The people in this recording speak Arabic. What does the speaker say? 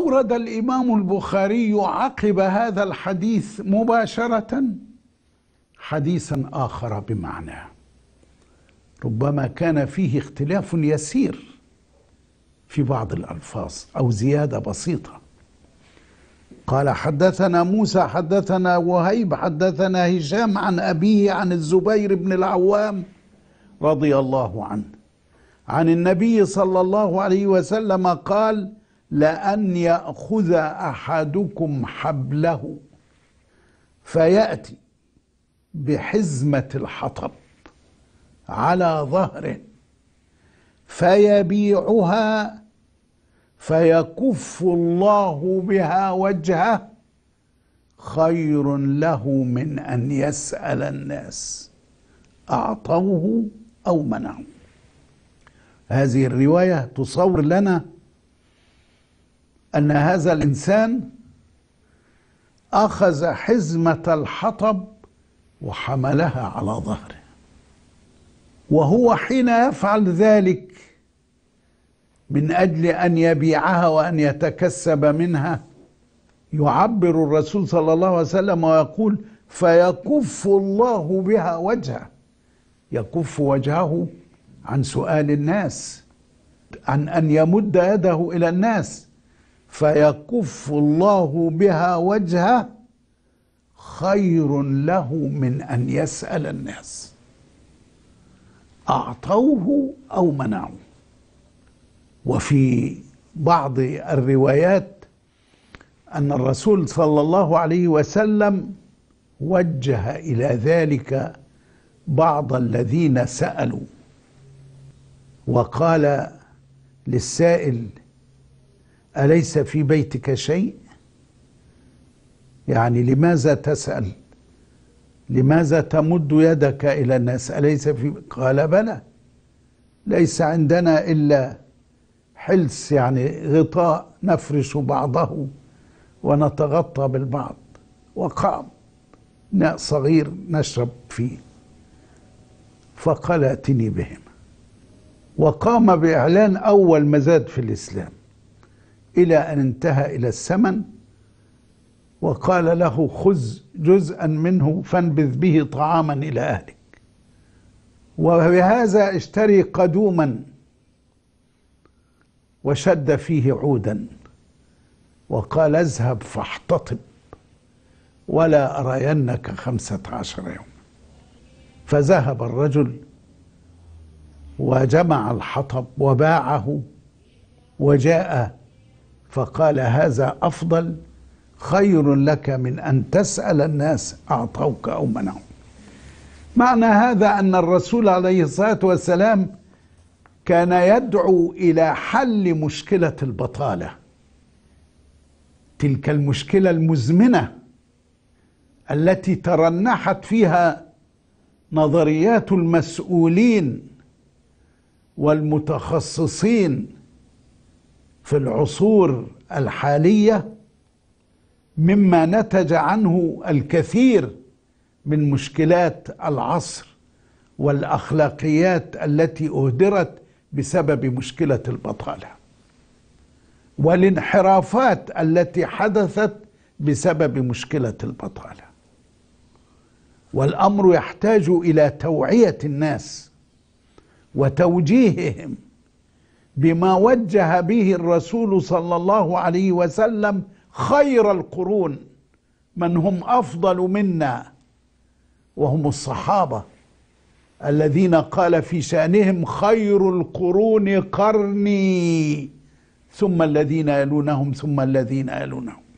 أورد الإمام البخاري عقب هذا الحديث مباشرة حديثا آخر بمعناه ربما كان فيه اختلاف يسير في بعض الألفاظ أو زيادة بسيطة قال حدثنا موسى حدثنا وهيب حدثنا هشام عن أبيه عن الزبير بن العوام رضي الله عنه عن النبي صلى الله عليه وسلم قال لأن يأخذ أحدكم حبله فيأتي بحزمة الحطب على ظهره فيبيعها فيكف الله بها وجهه خير له من أن يسأل الناس أعطوه أو منعوه هذه الرواية تصور لنا أن هذا الإنسان أخذ حزمة الحطب وحملها على ظهره وهو حين يفعل ذلك من أجل أن يبيعها وأن يتكسب منها يعبر الرسول صلى الله عليه وسلم ويقول فيكف الله بها وجهه يكف وجهه عن سؤال الناس عن أن يمد يده إلى الناس فيكف الله بها وجهه خير له من ان يسال الناس اعطوه او منعوه وفي بعض الروايات ان الرسول صلى الله عليه وسلم وجه الى ذلك بعض الذين سالوا وقال للسائل أليس في بيتك شيء يعني لماذا تسأل لماذا تمد يدك إلى الناس أليس في قال بلى ليس عندنا إلا حلس يعني غطاء نفرش بعضه ونتغطى بالبعض وقام ماء صغير نشرب فيه فقال ائتني بهما وقام بإعلان أول مزاد في الإسلام إلى أن انتهى إلى السمن وقال له خذ جزءا منه فانبذ به طعاما إلى أهلك وبهذا اشتري قدوما وشد فيه عودا وقال اذهب فاحتطب ولا أرينك خمسة عشر يوما فذهب الرجل وجمع الحطب وباعه وجاء فقال هذا أفضل خير لك من أن تسأل الناس أعطوك أو منعوك معنى هذا أن الرسول عليه الصلاة والسلام كان يدعو إلى حل مشكلة البطالة تلك المشكلة المزمنة التي ترنحت فيها نظريات المسؤولين والمتخصصين في العصور الحاليه مما نتج عنه الكثير من مشكلات العصر والاخلاقيات التي اهدرت بسبب مشكله البطاله والانحرافات التي حدثت بسبب مشكله البطاله والامر يحتاج الى توعيه الناس وتوجيههم بما وجه به الرسول صلى الله عليه وسلم خير القرون من هم افضل منا وهم الصحابه الذين قال في شانهم خير القرون قرني ثم الذين يلونهم ثم الذين يلونهم